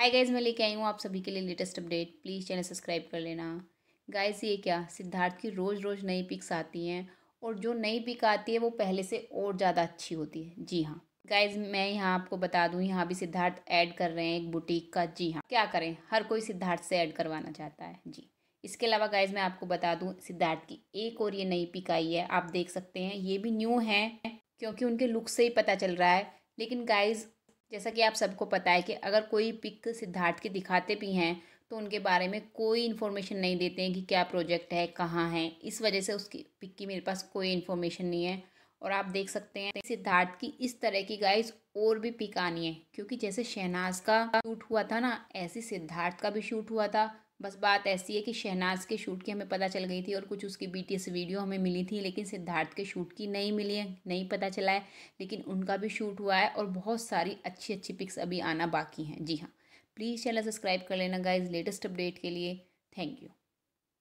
hi guys मैं लेके आई हूँ आप सभी के लिए latest update please channel subscribe कर लेना गाइज ये क्या सिद्धार्थ की रोज़ रोज़ नई पिक्स आती हैं और जो नई पिक आती है वो पहले से और ज़्यादा अच्छी होती है जी हाँ गाइज मैं यहाँ आपको बता दूँ यहाँ भी सिद्धार्थ ऐड कर रहे हैं एक बुटीक का जी हाँ क्या करें हर कोई सिद्धार्थ से ऐड करवाना चाहता है जी इसके अलावा गाइज मैं आपको बता दूँ सिद्धार्थ की एक और ये नई पिक आई है आप देख सकते हैं ये भी न्यू है क्योंकि उनके लुक से ही पता चल रहा है लेकिन गाइज जैसा कि आप सबको पता है कि अगर कोई पिक सिद्धार्थ के दिखाते भी हैं तो उनके बारे में कोई इन्फॉर्मेशन नहीं देते हैं कि क्या प्रोजेक्ट है कहाँ है इस वजह से उसकी पिक की मेरे पास कोई इन्फॉर्मेशन नहीं है और आप देख सकते हैं सिद्धार्थ की इस तरह की गाइस और भी पिकानी है क्योंकि जैसे शहनाज का शूट हुआ था ना ऐसे सिद्धार्थ का भी शूट हुआ था बस बात ऐसी है कि शहनाज के शूट की हमें पता चल गई थी और कुछ उसकी बीटीएस वीडियो हमें मिली थी लेकिन सिद्धार्थ के शूट की नहीं मिली है नहीं पता चला है लेकिन उनका भी शूट हुआ है और बहुत सारी अच्छी अच्छी पिक्स अभी आना बाकी हैं जी हाँ प्लीज़ चैनल सब्सक्राइब कर लेना गाइज लेटेस्ट अपडेट के लिए थैंक यू